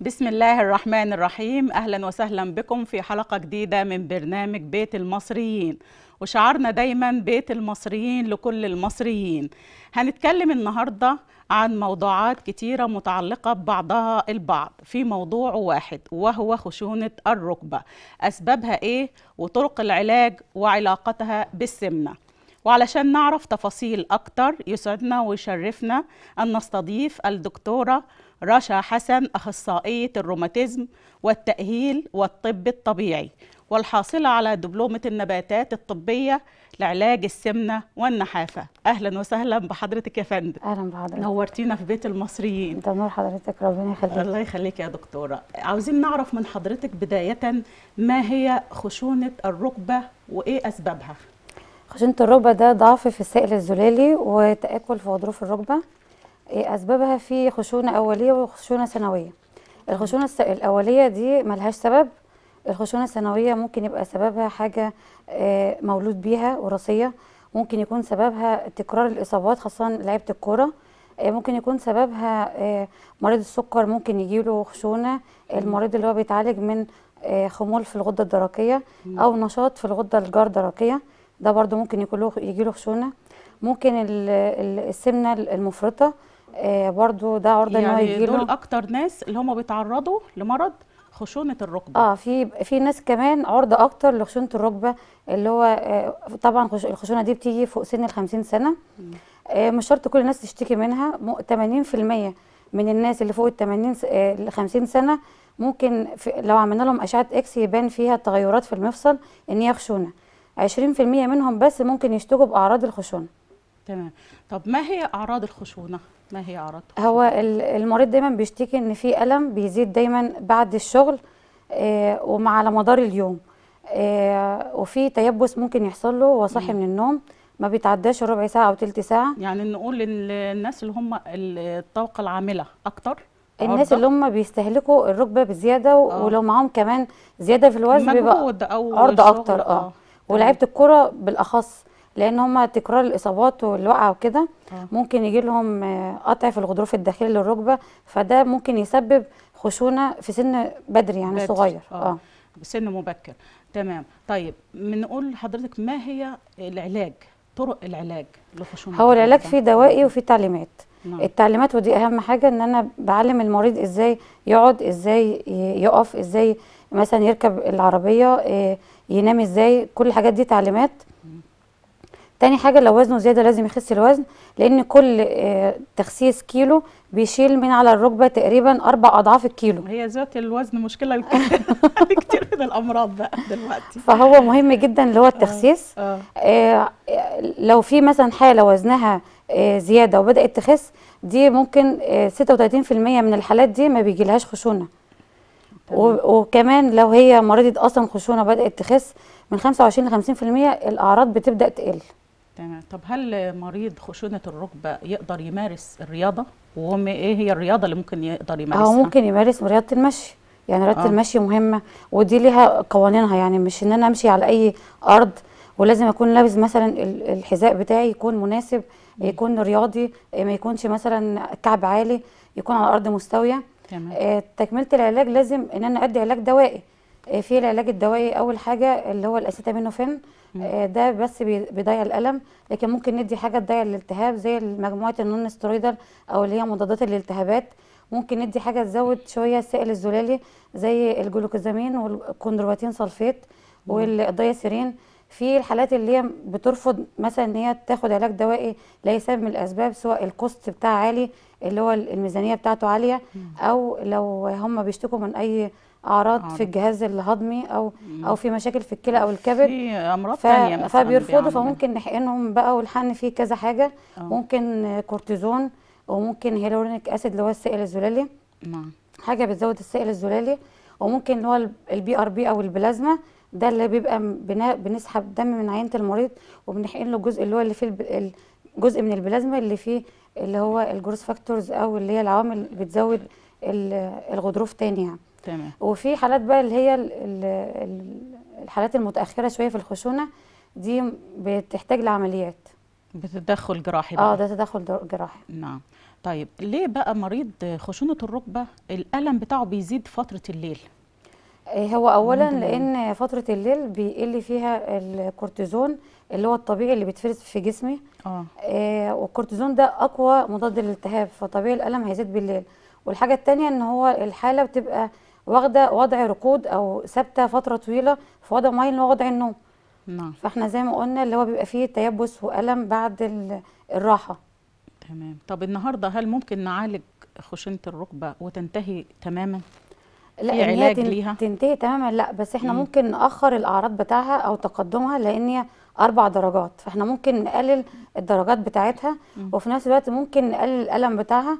بسم الله الرحمن الرحيم اهلا وسهلا بكم في حلقه جديده من برنامج بيت المصريين وشعارنا دايما بيت المصريين لكل المصريين هنتكلم النهارده عن موضوعات كتيره متعلقه ببعضها البعض في موضوع واحد وهو خشونه الركبه اسبابها ايه وطرق العلاج وعلاقتها بالسمنه وعلشان نعرف تفاصيل أكتر يسعدنا ويشرفنا أن نستضيف الدكتورة رشا حسن أخصائية الروماتيزم والتأهيل والطب الطبيعي والحاصلة على دبلومة النباتات الطبية لعلاج السمنة والنحافة أهلا وسهلا بحضرتك يا فندم أهلا بحضرتك نورتينا في بيت المصريين أنت نور حضرتك ربنا يخليك الله يخليك يا دكتورة عاوزين نعرف من حضرتك بداية ما هي خشونة الركبة وإيه أسبابها؟ خشونة الركبة ده ضعف في السائل الزلالي وتآكل في غضروف الركبة إيه، اسبابها في خشونه اوليه وخشونه ثانويه الخشونه الاوليه دي ملهاش سبب الخشونه الثانويه ممكن يبقى سببها حاجه آه، مولود بيها وراثيه ممكن يكون سببها تكرار الاصابات خاصه لعيبه الكوره آه، ممكن يكون سببها آه، مريض السكر ممكن يجيله خشونه المريض اللي هو بيتعالج من خمول في الغده الدرقيه او نشاط في الغده الجار درقيه ده برده ممكن يكون له يجيله خشونه ممكن السمنه المفرطه آه برضو ده عرضه يعني ان هو يجيله دول اكتر ناس اللي هم بيتعرضوا لمرض خشونه الركبه اه في في ناس كمان عرضه اكتر لخشونه الركبه اللي هو آه طبعا الخشونه دي بتيجي فوق سن ال 50 سنه آه مش شرط كل الناس تشتكي منها 80% من الناس اللي فوق ال 80 ال 50 سنه ممكن لو عملنا لهم اشعه اكس يبان فيها تغيرات في المفصل ان هي خشونه 20% منهم بس ممكن يشتكوا باعراض الخشونه تمام طب ما هي اعراض الخشونه ما هي اعراضها هو المريض دايما بيشتكي ان في الم بيزيد دايما بعد الشغل آه ومع على مدار اليوم آه وفي تيبس ممكن يحصل له وصحي من النوم ما بيتعداش ربع ساعه او ثلث ساعه يعني نقول للناس اللي هم الطاقه العامله اكتر الناس اللي هم بيستهلكوا الركبه بزياده آه. ولو معاهم كمان زياده في الوزن بيبقى عرضه اكتر اه, آه. ولاعيبه الكره بالاخص لان هم تكرار الاصابات والوقعه وكده اه. ممكن يجي لهم آه، قطع في الغضروف الداخلي للركبه فده ممكن يسبب خشونه في سن بدري يعني بدري. صغير اه, اه. سن مبكر تمام طيب بنقول لحضرتك ما هي العلاج طرق العلاج لخشونه هو العلاج فيه دوائي وفيه تعليمات نعم. التعليمات ودي اهم حاجه ان انا بعلم المريض ازاي يقعد ازاي يقف ازاي مثلا يركب العربيه ينام ازاي كل الحاجات دي تعليمات تاني حاجة لو وزنه زيادة لازم يخس الوزن لأن كل آه، تخسيس كيلو بيشيل من على الركبة تقريبا أربع أضعاف الكيلو هي ذات الوزن مشكلة كتير من الأمراض بقى دلوقتي فهو مهم جدا اللي هو التخسيس آه. آه. آه، لو في مثلا حالة وزنها آه، زيادة وبدأت تخس دي ممكن 36% من الحالات دي ما بيجيلهاش خشونة وكمان لو هي مريضة أصلا خشونة بدأت تخس من 25 ل 50% الأعراض بتبدأ تقل تمام طب هل مريض خشونه الركبه يقدر يمارس الرياضه وايه هي الرياضه اللي ممكن يقدر يمارسها اه ممكن يمارس رياضه المشي يعني رياضه آه. المشي مهمه ودي ليها قوانينها يعني مش ان انا امشي على اي ارض ولازم اكون لابس مثلا الحذاء بتاعي يكون مناسب يكون رياضي إيه، ما يكونش مثلا كعب عالي يكون على ارض مستويه تمام آه، تكمله العلاج لازم ان انا ادي علاج دوائي آه، في العلاج الدوائي اول حاجه اللي هو الاسيتامينوفين آه، ده بس بيضيع الالم لكن ممكن ندي حاجه تضيع الالتهاب زي مجموعه النون سترويدر او اللي هي مضادات الالتهابات ممكن ندي حاجه تزود شويه السائل الزلالي زي الجلوكوزامين والكوندروباتين صلفيت والدايسيرين في الحالات اللي هي بترفض مثلا ان هي تاخد علاج دوائي لاي سبب من الاسباب سواء الكوست بتاعها عالي اللي هو الميزانيه بتاعته عاليه او لو هم بيشتكوا من اي اعراض عارف. في الجهاز الهضمي او او في مشاكل في الكلى او الكبد في امراض ثانيه تانية مثلا فبيرفضوا فممكن نحقنهم بقى والحقن فيه كذا حاجه أوه. ممكن كورتيزون وممكن هيلورونيك اسيد اللي هو السائل الزلالي نعم حاجه بتزود السائل الزلالي وممكن اللي هو البي ار بي او البلازما ده اللي بيبقى بنسحب دم من عينه المريض وبنحقن له الجزء اللي هو اللي فيه الجزء من البلازما اللي فيه اللي هو الجروس فاكتورز او اللي هي العوامل بتزود الغضروف تاني يعني تمام وفي حالات بقى اللي هي الحالات المتاخره شويه في الخشونه دي بتحتاج لعمليات بتدخل جراحي بقى اه ده تدخل جراحي نعم طيب ليه بقى مريض خشونه الركبه الالم بتاعه بيزيد فتره الليل آه، هو اولا لان فتره الليل بيقل فيها الكورتيزون اللي هو الطبيعي اللي بيتفرز في جسمي آه, آه، والكورتيزون ده اقوى مضاد للالتهاب فطبيعي الالم هيزيد بالليل والحاجه الثانيه ان هو الحاله بتبقى واخده وضع رقود او ثابته فتره طويله في وضع معين اللي هو وضع النوم نعم فاحنا زي ما قلنا اللي هو بيبقى فيه تيبس والم بعد الراحه تمام طب النهارده هل ممكن نعالج خشنه الركبه وتنتهي تماما لا في علاج تن... ليها تنتهي تماما لا بس احنا مم. ممكن ناخر الاعراض بتاعها او تقدمها لان هي اربع درجات فاحنا ممكن نقلل الدرجات بتاعتها مم. وفي نفس الوقت ممكن نقلل الالم بتاعها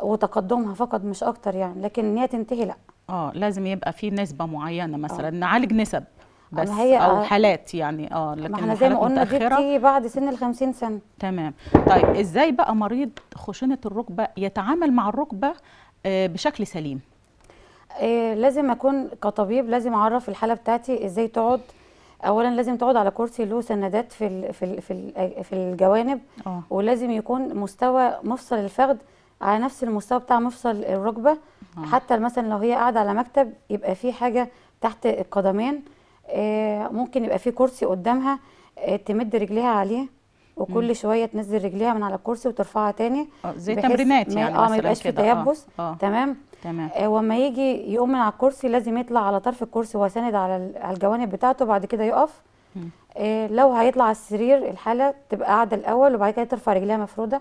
وتقدمها فقط مش اكتر يعني لكن ان هي تنتهي لا اه لازم يبقى في نسبه معينه آه. مثلا أوه. نعالج نسب آه، بس هي او آه، حالات يعني اه لكن احنا زي ما قلنا دي بتيجي بعد سن ال 50 سنه تمام طيب ازاي بقى مريض خشونه الركبه يتعامل مع الركبه آه بشكل سليم آه لازم اكون كطبيب لازم اعرف الحاله بتاعتي ازاي تقعد اولا لازم تقعد على كرسي له سندات في الـ في الـ في, الـ في الجوانب أوه. ولازم يكون مستوى مفصل الفخذ على نفس المستوى بتاع مفصل الركبه آه. حتى مثلا لو هي قاعده على مكتب يبقى في حاجه تحت القدمين آه، ممكن يبقى في كرسي قدامها آه، تمد رجليها عليه وكل مم. شويه تنزل رجليها من على الكرسي وترفعها تاني آه، زي تمرينات يعني اه ما يبقاش في تيبس آه. آه. تمام تمام وما يجي يقوم من على الكرسي لازم يطلع على طرف الكرسي وساند على على الجوانب بتاعته بعد كده يقف إيه لو هيطلع على السرير الحاله تبقى قاعده الاول وبعد كده ترفع رجليها مفروده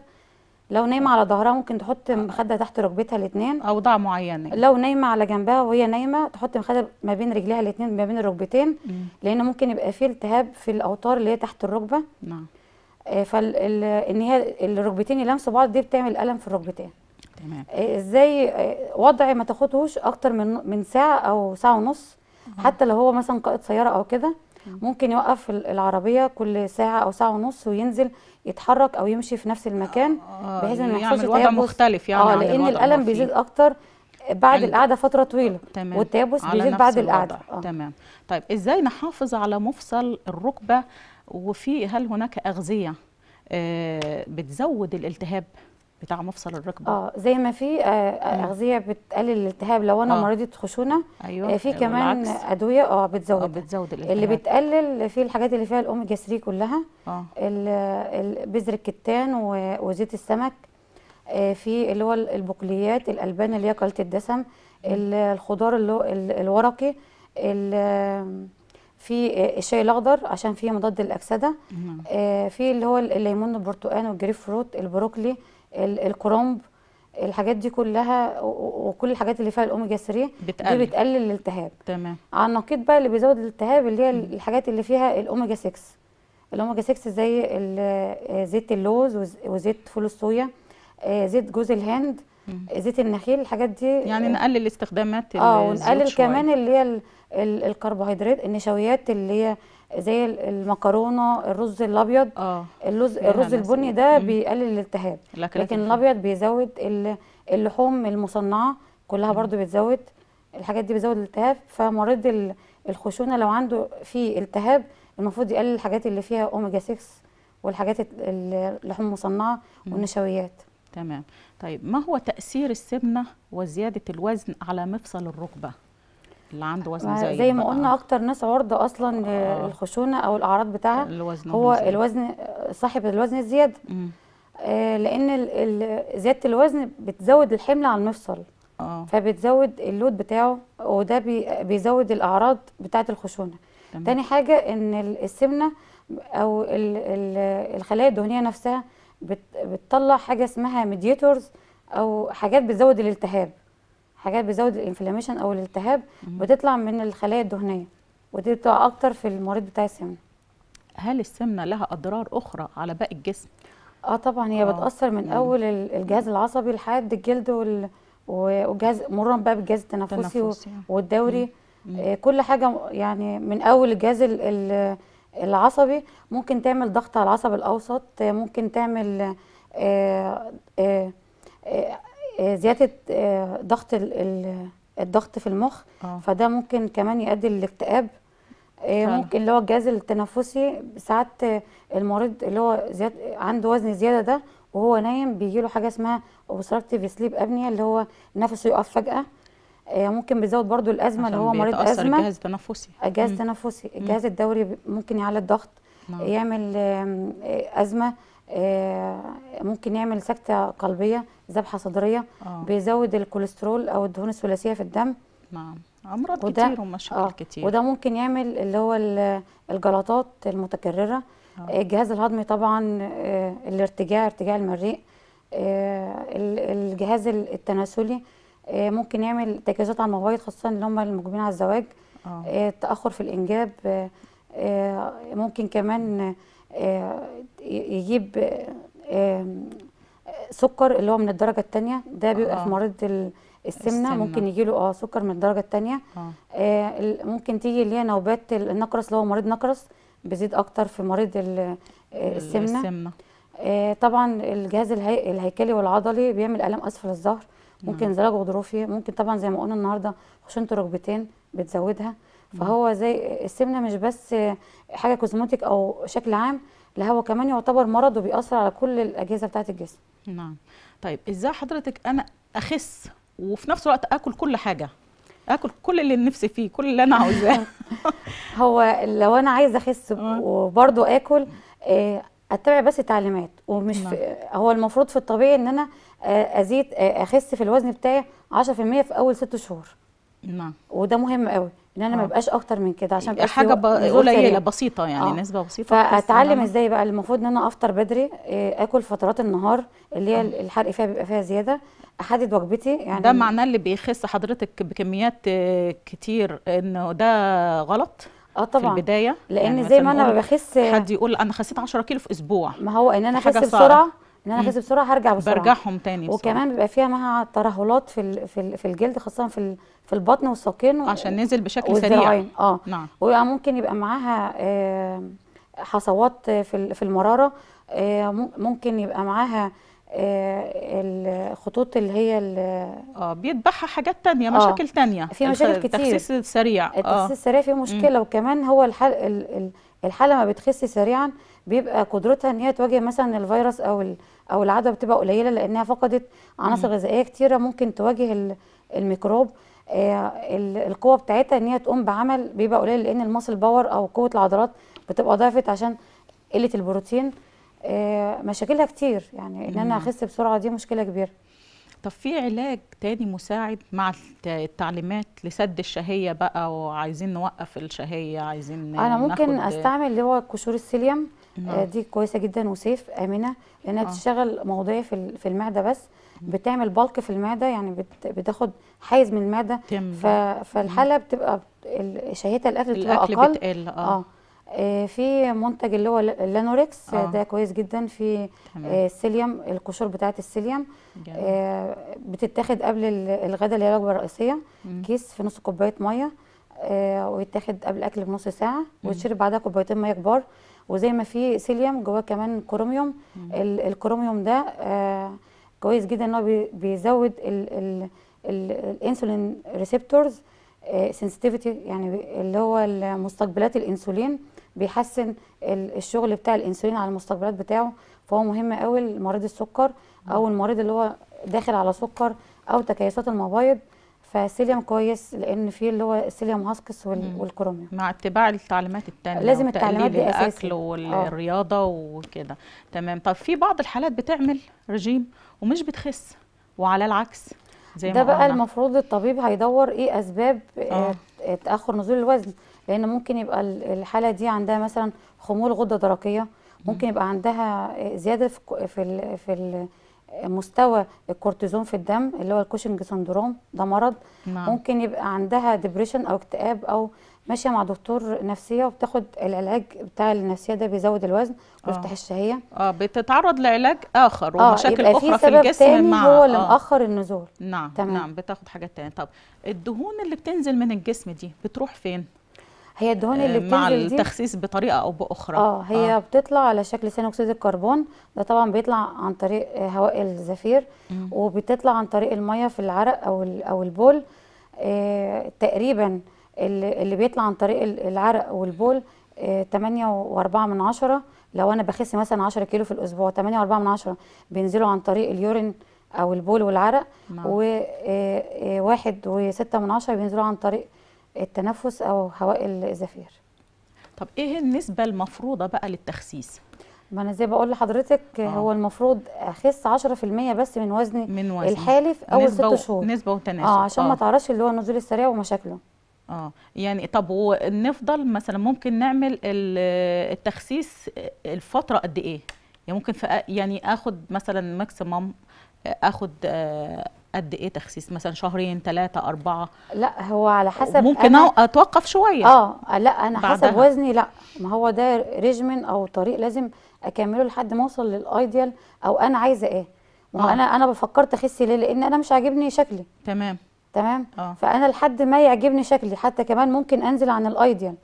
لو نايمه على ظهرها ممكن تحط آه. مخده تحت ركبتها الاثنين اوضاع معينه لو نايمه على جنبها وهي نايمه تحط مخده ما بين رجليها الاثنين ما بين الركبتين لان ممكن يبقى فيه التهاب في الاوتار اللي هي تحت الركبه نعم آه، فان هي الركبتين يلمسوا بعض دي بتعمل الم في الركبتين تمام آه، ازاي وضع ما تاخدهوش اكتر من من ساعه او ساعه ونص حتى لو هو مثلا قائد سياره او كده ممكن يوقف العربيه كل ساعه او ساعه ونص وينزل يتحرك او يمشي في نفس المكان آه، آه، بحيث ان ما يعني وضع مختلف يعني اه لان الالم بيزيد اكتر بعد القعده فتره طويله آه، تمام والتيبس بيزيد بعد القعده آه. تمام طيب ازاي نحافظ على مفصل الركبه وفي هل هناك اغذيه آه بتزود الالتهاب بتاع مفصل الركبه اه زي ما في آه، آه، اغذيه بتقلل الالتهاب لو انا آه. مريضه خشونه أيوة. آه، في كمان والعكس. ادويه اه بتزود آه بتزود الالتهاب اللي بتقلل في الحاجات اللي فيها الاوميجا 3 كلها آه. بذر الكتان وزيت السمك في اللي هو البقليات الالبان اللي هي قلت الدسم الخضار اللي هو الورقي في الشاي الاخضر عشان فيه مضاد للاكسده في اللي هو الليمون البرتقال والجريف فروت البروكلي الكرنب الحاجات دي كلها وكل الحاجات اللي فيها الاوميجا 3 بتقلل. دي بتقلل الالتهاب تمام على النقيض بقى اللي بيزود الالتهاب اللي هي الحاجات اللي فيها الاوميجا 6 الاوميجا 6 زي آه، زيت اللوز وزيت فول الصويا آه، زيت جوز الهند آه، زيت النخيل الحاجات دي يعني نقلل استخدامات اه ونقلل كمان اللي هي الكربوهيدرات النشويات اللي هي زي المكرونه الرز الابيض اه الرز الرز البني ده بيقلل الالتهاب لكن الابيض بيزود اللحوم المصنعه كلها برضو بتزود الحاجات دي بتزود الالتهاب فمريض الخشونه لو عنده في التهاب المفروض يقلل الحاجات اللي فيها اوميجا 6 والحاجات اللحوم المصنعه والنشويات تمام طيب ما هو تاثير السمنه وزياده الوزن على مفصل الركبه اللي عنده وزن زايد زي ما قلنا اكتر ناس عرضه اصلا آه. للخشونه او الاعراض بتاعها الوزن هو زيادة. الوزن صاحب الوزن الزياده آه لان زياده الوزن بتزود الحمل على المفصل آه. فبتزود اللود بتاعه وده بي بيزود الاعراض بتاعه الخشونه تمام. تاني حاجه ان السمنه او الـ الـ الخلايا الدهنيه نفسها بتطلع حاجه اسمها ميديتورز او حاجات بتزود الالتهاب حاجات بتزود الانفلاميشن او الالتهاب بتطلع من الخلايا الدهنيه ودي بتقع اكتر في المريض بتاع السمنه هل السمنه لها اضرار اخرى على باقي الجسم اه طبعا هي آه. بتاثر من يعني. اول الجهاز العصبي لحد الجلد وال... وجهاز مرورا بقى بالجهاز التنفسي, التنفسي. والدوري مم. مم. آه، كل حاجه يعني من اول الجهاز العصبي ممكن تعمل ضغط على العصب الاوسط ممكن تعمل آه، آه، آه، زياده آه، ضغط الضغط في المخ أوه. فده ممكن كمان يؤدي للاكتئاب آه، ممكن اللي هو الجهاز التنفسي ساعات المريض اللي هو زياد عنده وزن زياده ده وهو نايم بيجي له حاجه اسمها اوبستراكتيف سليب ابنيه اللي هو نفسه يقف فجاه ممكن بيزود برضو الازمه اللي هو مريض ازمه الجهاز التنفسي الجهاز التنفسي الجهاز الدوري ممكن يعلي الضغط نعم. يعمل ازمه آه، ممكن يعمل سكته قلبيه ذبحه صدريه آه. بيزود الكوليسترول او الدهون الثلاثيه في الدم نعم امراض وده كتير ومشاكل آه. كتير وده ممكن يعمل اللي هو الجلطات المتكرره آه. آه. الجهاز الهضمي طبعا آه الارتجاع ارتجاع المريء آه الجهاز التناسلي آه ممكن يعمل تجاوزات على المبايض خاصه اللي هم المقبلين على الزواج آه. آه تاخر في الانجاب آه, آه، ممكن كمان يجيب سكر اللي هو من الدرجه الثانيه ده بيبقى آه. في مريض السمنه ممكن يجي له اه سكر من الدرجه الثانيه آه. آه ممكن تيجي اللي هي نوبات النقرس اللي هو مريض نقرس بيزيد اكتر في مريض آه، السمنه, السمنة. آه طبعا الجهاز الهي... الهيكلي والعضلي بيعمل الام اسفل الظهر ممكن نعم. زلاج غضروفي ممكن طبعا زي ما قلنا النهارده خشونه الركبتين بتزودها نعم. فهو زي السمنه مش بس حاجه كوزموتيك او شكل عام الهواء كمان يعتبر مرض وبيأثر على كل الأجهزة بتاعة الجسم نعم طيب إزاي حضرتك أنا أخس وفي نفس الوقت أكل كل حاجة اكل كل اللي نفسي فيه كل اللي انا عاوزاه هو لو انا عايزه اخس وبرضه اكل آه، اتبع بس التعليمات ومش نعم. في هو المفروض في الطبيعي ان انا آه، ازيد آه، اخس في الوزن بتاعي 10% في اول ست شهور نعم وده مهم قوي ان انا ما ابقاش آه. اكتر من كده عشان يبقى حاجه قليله بسيطه يعني آه. نسبه بسيطه فاتعلم ازاي بقى المفروض ان انا افطر بدري آه، اكل فترات النهار اللي هي آه. الحرق فيها بيبقى فيها زياده احدد وجبتي يعني ده معناه اللي بيخس حضرتك بكميات كتير انه ده غلط اه طبعا في البدايه لان يعني زي ما انا بخس حد يقول انا خسيت 10 كيلو في اسبوع ما هو ان انا اخس بسرعه ان انا اغسل بسرعه هرجع بسرعه برجعهم تاني بسرعة. وكمان بيبقى فيها معاها ترهلات في في الجلد خاصه في في البطن والساقين عشان نزل بشكل سريع اه نعم ويبقى ممكن يبقى معاها حصوات في في المراره ممكن يبقى معاها الخطوط اللي هي اه بيتبعها حاجات تانية آه. مشاكل آه تانية في مشاكل كتير التخسيس السريع آه. التخسيس السريع فيه مشكله مم. وكمان هو الحل الحاله ما بتخس سريعا بيبقى قدرتها ان هي تواجه مثلا الفيروس او او العدوى بتبقى قليله لانها فقدت عناصر غذائيه كتيره ممكن تواجه الميكروب آه، القوه بتاعتها ان هي تقوم بعمل بيبقى قليل لان الماسل باور او قوه العضلات بتبقى ضعفت عشان قله البروتين آه، مشاكلها كتير يعني ان انا اخس بسرعه دي مشكله كبيره طب في علاج تاني مساعد مع التعليمات لسد الشهيه بقى وعايزين نوقف الشهيه عايزين انا ممكن استعمل اللي هو قشور السيليوم نعم. آه دي كويسه جدا وسيف امنه لانها آه. بتشتغل موضعي في في المعده بس بتعمل بلك في المعده يعني بتاخد حيز من المعده ف... فالحاله بتبقى شهيتها الاكل بتبقى اقل بتقل اه, آه. آه، في منتج اللي هو لانوركس آه،, آه. ده كويس جدا في السيليوم آه، القشور بتاعت السيليوم آه بتتاخد قبل الغداء اللي هي الوجبه الرئيسيه كيس في نص كوبايه ميه آه ويتاخد قبل الاكل بنص ساعه ويتشرب بعدها كوبايتين ميه كبار وزي ما في سيليوم جواه كمان كروميوم الكروميوم ده آه كويس جدا ان هو بيزود الانسولين ريسبتورز سنسيتيفيتي يعني اللي هو مستقبلات الانسولين بيحسن الشغل بتاع الانسولين على المستقبلات بتاعه فهو مهم قوي لمريض السكر او المريض اللي هو داخل على سكر او تكيسات المبايض فسيليوم كويس لان في اللي هو السيليوم هاسكس والكروميوم مع اتباع التعليمات الثانيه لازم التعليمات دي اساسي الاكل آه. والرياضه وكده تمام طب في بعض الحالات بتعمل رجيم ومش بتخس وعلى العكس زي ده ما بقى المفروض الطبيب هيدور ايه اسباب أوه. تاخر نزول الوزن لان ممكن يبقى الحاله دي عندها مثلا خمول غده درقيه ممكن يبقى عندها زياده في في في مستوى الكورتيزون في الدم اللي هو الكوشنج سندروم ده مرض نعم. ممكن يبقى عندها ديبريشن او اكتئاب او ماشيه مع دكتور نفسيه وبتاخد العلاج بتاع النفسيه ده بيزود الوزن ويفتح آه. الشهيه اه بتتعرض لعلاج اخر آه، ومشاكل آه اخرى في الجسم تاني مع هو اللي آه. مأخر النزول نعم تمام. نعم بتاخد حاجات تانية طب الدهون اللي بتنزل من الجسم دي بتروح فين هي الدهون اللي آه، بتنزل مع التخسيس دي بطريقه او باخرى اه هي آه. بتطلع على شكل ثاني اكسيد الكربون ده طبعا بيطلع عن طريق هواء الزفير وبتطلع عن طريق الميه في العرق او او البول آه تقريبا اللي, اللي بيطلع عن طريق العرق والبول 8.4 آه، من عشرة لو انا بخس مثلا 10 كيلو في الاسبوع 8.4 من عشرة بينزلوا عن طريق اليورين او البول والعرق نعم. و1.6 آه، من عشرة بينزلوا عن طريق التنفس او هواء الزفير طب ايه النسبه المفروضه بقى للتخسيس ما انا زي بقول لحضرتك آه. هو المفروض اخس 10% بس من وزني من وزن. الحالف اول 6 شهور نسبه وتناسب اه عشان آه. ما تعرفش اللي هو النزول السريع ومشاكله اه يعني طب ونفضل مثلا ممكن نعمل التخسيس الفتره قد ايه يعني ممكن يعني اخد مثلا ماكسيمم اخد آه، قد ايه تخسيس مثلا شهرين ثلاثة أربعة لا هو على حسب ممكن أنا أتوقف شوية اه لا أنا بعدها. حسب وزني لا ما هو ده ريجمن أو طريق لازم أكمله لحد ما أوصل للأيديال أو أنا عايزة إيه ما هو آه. أنا أنا بفكرت أخس ليه لأن أنا مش عاجبني شكلي تمام تمام آه. فأنا لحد ما يعجبني شكلي حتى كمان ممكن أنزل عن الأيديال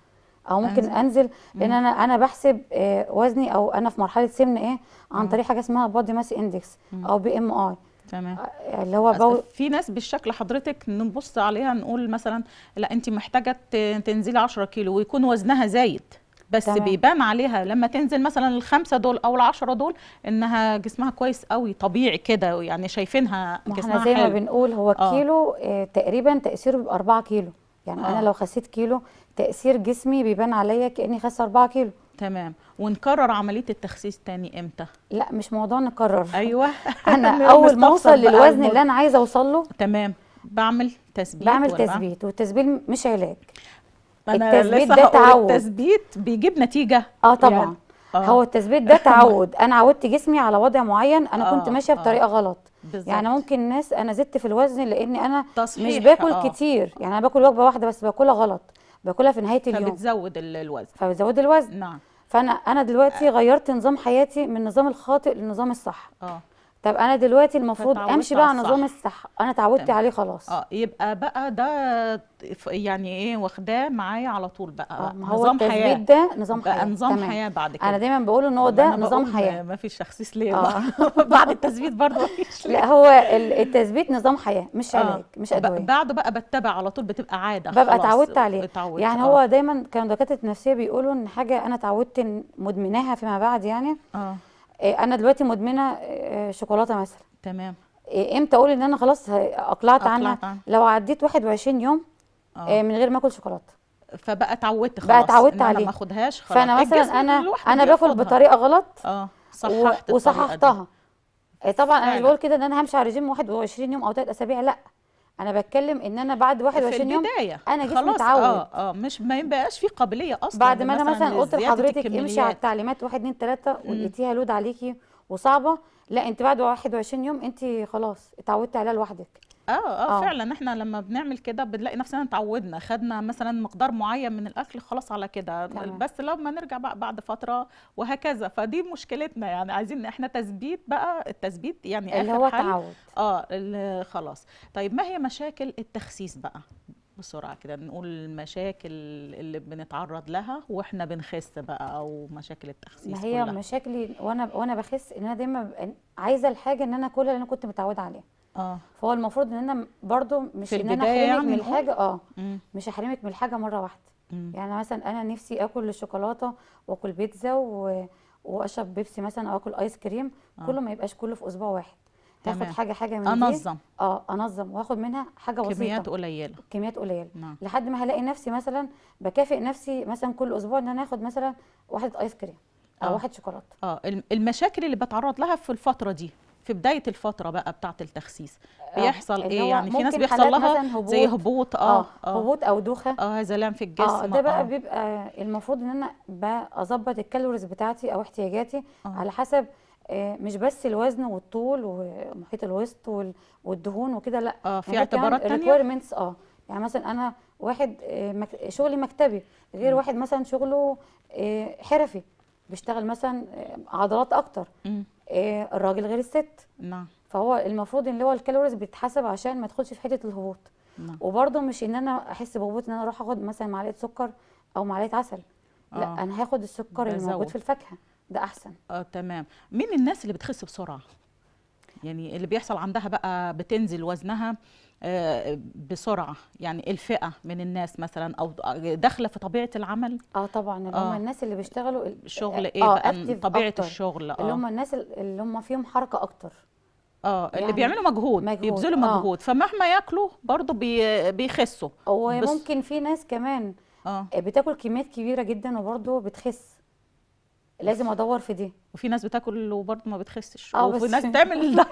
او ممكن انزل, أنزل لان انا انا بحسب آه، وزني او انا في مرحله سمن ايه عن طريق حاجه اسمها بودي ماس اندكس او بي ام اي تمام آه، اللي هو بو... في ناس بالشكل حضرتك نبص عليها نقول مثلا لا انت محتاجه تنزلي 10 كيلو ويكون وزنها زايد بس تمام. بيبان عليها لما تنزل مثلا الخمسه دول او العشره دول انها جسمها كويس قوي طبيعي كده يعني شايفينها جسمها احنا زي ما بنقول هو آه. كيلو آه تقريبا تاثيره بيبقى 4 كيلو يعني آه. انا لو خسيت كيلو تاثير جسمي بيبان عليا كاني خاسه 4 كيلو تمام ونكرر عمليه التخسيس تاني امتى لا مش موضوع نكرر ايوه انا اول ما اوصل للوزن اللي انا عايزه اوصل له تمام بعمل تثبيت بعمل تثبيت والتثبيت مش علاج التثبيت ده تعود التثبيت بيجيب نتيجه اه طبعا يعني. آه. هو التثبيت ده تعود انا عودت جسمي على وضع معين انا آه. كنت ماشيه آه. بطريقه آه. غلط بالزبط. يعني ممكن الناس انا زدت في الوزن لاني انا تصحيح. مش باكل آه. كتير يعني انا باكل وجبه واحده بس باكلها غلط باكلها في نهايه اليوم فبتزود الوزن فبتزود الوزن نعم فانا انا دلوقتي آه. غيرت نظام حياتي من النظام الخاطئ للنظام الصح اه طب انا دلوقتي المفروض امشي بقى على نظام الصحه انا اتعودت عليه خلاص اه يبقى بقى ده يعني ايه واخداه معايا على طول بقى آه نظام حياه ده نظام حياه نظام تمام. حياه بعد كده انا دايما بقول ان هو ده نظام حياه ما فيش تخسيس ليه آه. بعد التثبيت برضه ما فيش لا هو التثبيت نظام حياه مش آه. علاج مش ادويه بعده بقى بتبع على طول بتبقى عاده ببقى اتعودت عليه اتعودت يعني آه. هو دايما كانوا دكاتره النفسيه بيقولوا ان حاجه انا اتعودت مدمناها فيما بعد يعني اه آه، انا دلوقتي مدمنه آه، آه، شوكولاته مثلا تمام امتى اقول ان انا خلاص اقلعت عنها لو عديت 21 يوم أوه. من غير ما اكل شوكولاته فبقى اتعودت خلاص بقى اتعودت عليه ما اخدهاش خلاص فانا مثلا انا انا باكل بطريقه غلط اه صححت وصححتها طبعا انا مش بقول كده ان انا همشي على رجيم 21 يوم او ثلاث اسابيع لا انا بتكلم ان انا بعد 21 يوم انا جسمي اتعود اه اه مش ما يبقاش في قابليه اصلا بعد ما انا مثلا قلت لحضرتك امشي على التعليمات 1 2 3 ولقيتيها لود عليكي وصعبه لا انت بعد 21 يوم انت خلاص اتعودتي عليها لوحدك آه،, اه اه فعلا احنا لما بنعمل كده بنلاقي نفسنا اتعودنا خدنا مثلا مقدار معين من الاكل خلاص على كده بس لما نرجع بقى بعد فتره وهكذا فدي مشكلتنا يعني عايزين احنا تثبيت بقى التثبيت يعني اللي اخر هو حل تعود. اه اللي خلاص طيب ما هي مشاكل التخسيس بقى بسرعه كده نقول المشاكل اللي بنتعرض لها واحنا بنخس بقى او مشاكل التخسيس ما هي كلها. مشاكلي وانا وانا بخس ان انا دايما عايزه الحاجه ان انا كل اللي انا كنت متعوده عليها اه فهو المفروض ان انا برضو مش ان انا احرمك يعني من الحاجه اه مم. مش احرمك من الحاجه مره واحده مم. يعني مثلا انا نفسي اكل الشوكولاته واكل بيتزا و... واشرب بيبسي مثلا او اكل ايس كريم آه. كله ما يبقاش كله في اسبوع واحد تاخد حاجه حاجه من انظم دي. اه انظم واخد منها حاجه بسيطه كميات قليله كميات قليله نعم. لحد ما هلاقي نفسي مثلا بكافئ نفسي مثلا كل اسبوع ان انا اخد مثلا واحده ايس كريم او آه. واحد شوكولاته اه المشاكل اللي بتعرض لها في الفتره دي في بدايه الفتره بقى بتاعه التخسيس آه، بيحصل آه. ايه يعني في ناس بيحصل لها هبوط. زي هبوط اه, آه. آه. هبوط او دوخه اه زلام في الجسم اه ده بقى آه. بيبقى المفروض ان انا بظبط الكالوريز بتاعتي او احتياجاتي آه. على حسب آه، مش بس الوزن والطول ومحيط الوسط والدهون وكده لا اه في يعني اعتبارات يعني تانية؟ اه يعني مثلا انا واحد آه، شغلي مكتبي غير م. واحد مثلا شغله آه، حرفي بيشتغل مثلا عضلات اكتر م. الراجل غير الست نعم فهو المفروض ان هو الكالوريز بيتحسب عشان ما تدخلش في حته الهبوط نعم وبرده مش ان انا احس بهبوط ان انا اروح اخد مثلا معلقه سكر او معلقه عسل آه. لا انا هاخد السكر الموجود في الفاكهه ده احسن اه تمام مين الناس اللي بتخس بسرعه يعني اللي بيحصل عندها بقى بتنزل وزنها آه، بسرعه يعني الفئه من الناس مثلا او داخله في طبيعه العمل اه طبعا اللي هم آه الناس اللي بيشتغلوا شغل آه، ايه آه بقى طبيعه أكتر. الشغل اه اللي هم الناس اللي هم فيهم حركه اكتر اه يعني اللي بيعملوا مجهود, مجهود. بيبذلوا آه مجهود فمهما ياكلوا برضه بي بيخسوا وممكن في ناس كمان آه بتاكل كميات كبيره جدا وبرضه بتخس لازم ادور في دي وفي ناس بتاكل وبرضه ما بتخسش اه وفي ناس بتعمل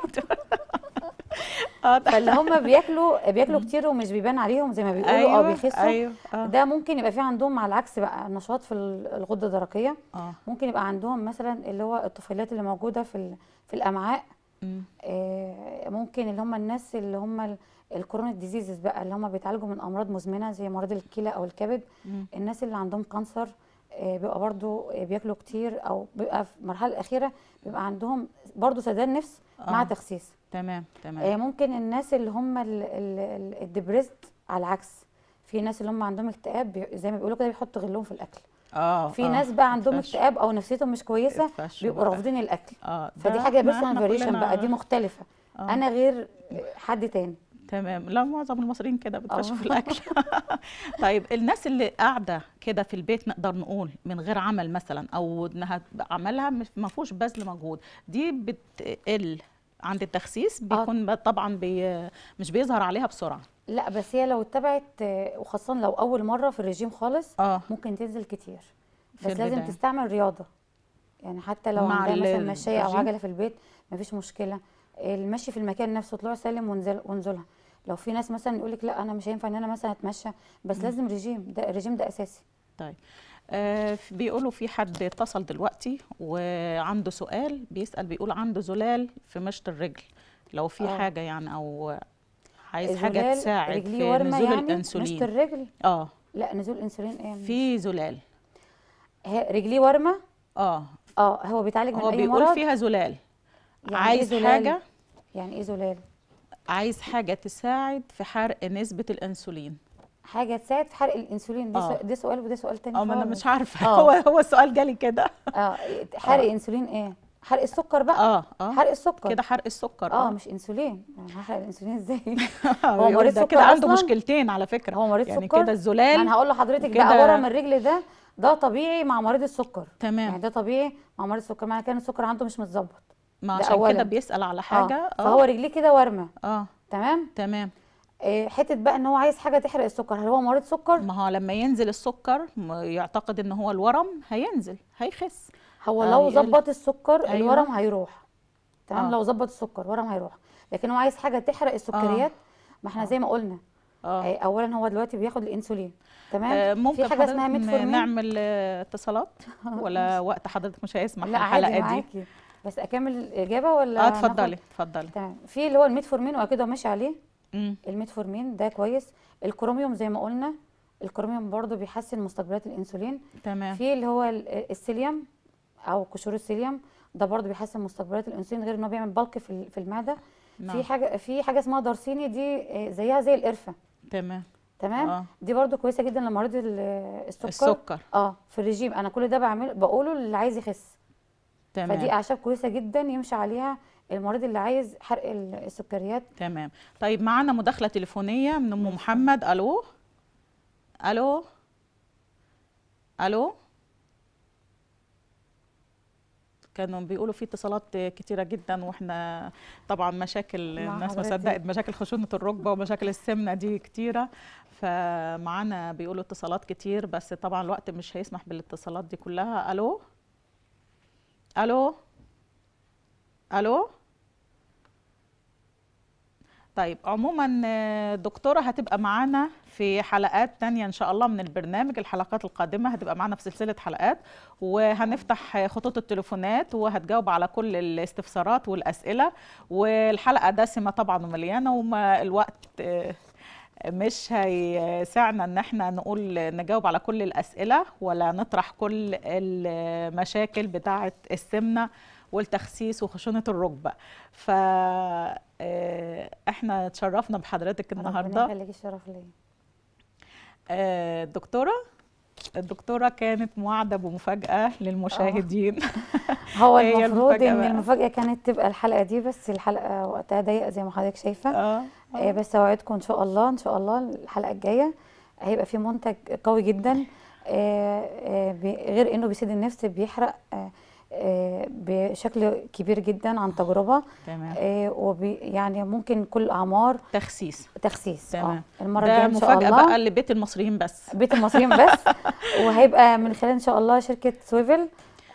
آه، فاللي هم بياكلوا بياكلوا كتير ومش بيبان عليهم زي ما بيقولوا آه، أيوة او بيخسوا أيوة آه. ده ممكن يبقى في عندهم على العكس بقى نشاط في الغده الدرقيه آه. ممكن يبقى عندهم مثلا اللي هو الطفيلات اللي موجوده في في الامعاء آه ممكن اللي هم الناس اللي هم الكورونيك ديزيزز بقى اللي هم بيتعالجوا من امراض مزمنه زي مرض الكلى او الكبد الناس اللي عندهم كانسر آه، بيبقى برضو آه، بياكلوا كتير او بيبقى في المرحله الاخيره بيبقى عندهم برضو سداد نفس آه. مع تخسيس تمام تمام آه، ممكن الناس اللي هم الدبريست على العكس في ناس اللي هم عندهم اكتئاب زي ما بيقولوا كده بيحطوا غلهم في الاكل اه في ناس بقى عندهم اكتئاب او نفسيتهم مش كويسه بيبقوا رافضين الاكل آه. فدي حاجه بيرسونال فاريشن بقى دي مختلفه آه. انا غير حد تاني تمام لا معظم المصريين كده بتفشوا في اه. الاكل طيب الناس اللي قاعده كده في البيت نقدر نقول من غير عمل مثلا او انها عملها ما فيهوش بذل مجهود دي بتقل عند التخسيس آه. بيكون طبعا بي مش بيظهر عليها بسرعه لا بس هي لو اتبعت وخاصه لو اول مره في الرجيم خالص آه. ممكن تنزل كتير بس لازم تستعمل رياضه يعني حتى لو عندها مثلا مشايه او عجله في البيت مفيش مشكله المشي في المكان نفسه طلوع سلم ونزل ونزولها لو في ناس مثلا يقول لك لا انا مش هينفع ان انا مثلا اتمشى بس م. لازم رجيم ده الرجيم ده اساسي طيب آه بيقولوا في حد اتصل دلوقتي وعنده سؤال بيسال بيقول عنده زلال في مشط الرجل لو في آه. حاجه يعني او عايز حاجه تساعد في نزول يعني الانسولين مشط الرجل اه لا نزول الانسولين ايه في زلال رجليه ورمه اه اه هو بيتعالج من هو اي مرض هو بيقول فيها زلال يعني إيه عايز إيه زلال؟ حاجه يعني ايه زلال عايز حاجه تساعد في حرق نسبه الانسولين حاجه تساعد في حرق الانسولين ده, آه. ده سؤال وده سؤال تاني اه ما انا مش عارفه آه. هو هو السؤال جالي كده اه حرق آه. انسولين ايه حرق السكر بقى اه اه حرق السكر كده حرق السكر اه, آه مش انسولين يعني هحرق الانسولين ازاي هو مريض سكر كده عنده مشكلتين على فكره هو مريض يعني سكر يعني كده الزلال انا هقول لحضرتك بقى ورم الرجل ده ده طبيعي مع مريض السكر تمام يعني ده طبيعي مع مريض السكر معنى كده السكر عنده مش متظبط ما عشان كده بيسال على آه. حاجه اه, آه. فهو رجليه كده وارمه اه تمام تمام آه، حته بقى ان هو عايز حاجه تحرق السكر هل هو مريض سكر ما هو لما ينزل السكر يعتقد ان هو الورم هينزل هيخس هو آه، لو ظبط السكر أيوة. الورم هيروح تمام آه. لو ظبط السكر الورم هيروح لكن هو عايز حاجه تحرق السكريات آه. ما احنا زي ما قلنا آه. اولا هو دلوقتي بياخد الانسولين تمام آه ممكن في حاجه اسمها ميتفورمين نعمل اتصالات ولا وقت حضرتك مش هيسمح الحلقه دي معاكي. بس اكمل الاجابه ولا اه اتفضلي اتفضلي تمام في اللي هو الميتفورمين واكيد هو ماشي عليه الميتفورمين ده كويس الكروميوم زي ما قلنا الكروميوم برضو بيحسن مستقبلات الانسولين تمام في اللي هو السيليوم او قشور السيليوم ده برضو بيحسن مستقبلات الانسولين غير ان هو بيعمل بلك في في المعده نعم. في حاجه في حاجه اسمها دارسيني دي آه، زيها زي القرفه تمام تمام آه. دي برضو كويسه جدا لمريض السكر السكر اه في الرجيم انا كل ده بعمل بقوله اللي عايز يخس تمام. فدي اعشاب كويسه جدا يمشي عليها المريض اللي عايز حرق السكريات تمام طيب معانا مداخله تليفونيه من ام محمد الو الو الو كانوا بيقولوا في اتصالات كتيرة جدا واحنا طبعا مشاكل الناس ما صدقت مشاكل خشونة الركبة ومشاكل السمنة دي كتيرة فمعانا بيقولوا اتصالات كتير بس طبعا الوقت مش هيسمح بالاتصالات دي كلها الو الو الو طيب عموما الدكتوره آه، هتبقى معانا في حلقات تانية ان شاء الله من البرنامج الحلقات القادمه هتبقى معانا في سلسله حلقات وهنفتح آه، خطوط التليفونات وهتجاوب على كل الاستفسارات والاسئله والحلقه دسمه طبعا ومليانه والوقت مش هيساعنا ان احنا نقول نجاوب على كل الاسئله ولا نطرح كل المشاكل بتاعه السمنه والتخسيس وخشونه الركبه ف آه، احنا اتشرفنا بحضرتك النهارده ربنا يخليكي الشرف ليا آه، دكتوره الدكتوره كانت موعده بمفاجاه للمشاهدين آه. هو المفروض ان المفاجاه كانت تبقى الحلقه دي بس الحلقه وقتها ضيق زي ما حضرتك شايفه اه, آه. بس اوعدكم ان شاء الله ان شاء الله الحلقه الجايه هيبقى في منتج قوي جدا آه آه غير انه بيسد النفس بيحرق آه آه، بشكل كبير جدا عن تجربه تمام آه، وبي يعني ممكن كل اعمار تخسيس تخسيس آه، تمام آه. المره الجايه ان شاء الله مفاجاه بقى لبيت المصريين بس بيت المصريين بس وهيبقى من خلال ان شاء الله شركه سويفل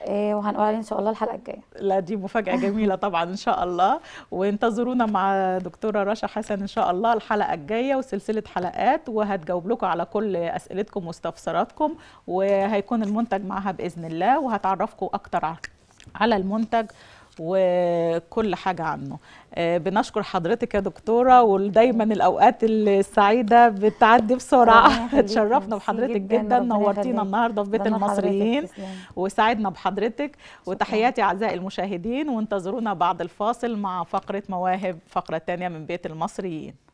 إيه، وهنقول عليه ان شاء الله الحلقه الجايه لا دي مفاجاه جميله طبعا ان شاء الله وانتظرونا مع دكتوره رشا حسن ان شاء الله الحلقه الجايه وسلسله حلقات وهتجاوب لكم على كل اسئلتكم واستفساراتكم وهيكون المنتج معها باذن الله وهتعرفكم اكتر على المنتج وكل حاجة عنه آه، بنشكر حضرتك يا دكتورة ودايما الأوقات السعيدة بتعدي بسرعة تشرفنا بحضرتك جدا, جدا. نورتينا النهاردة في بيت المصريين وسعدنا بحضرتك وتحياتي أعزائي المشاهدين وانتظرونا بعد الفاصل مع فقرة مواهب فقرة تانية من بيت المصريين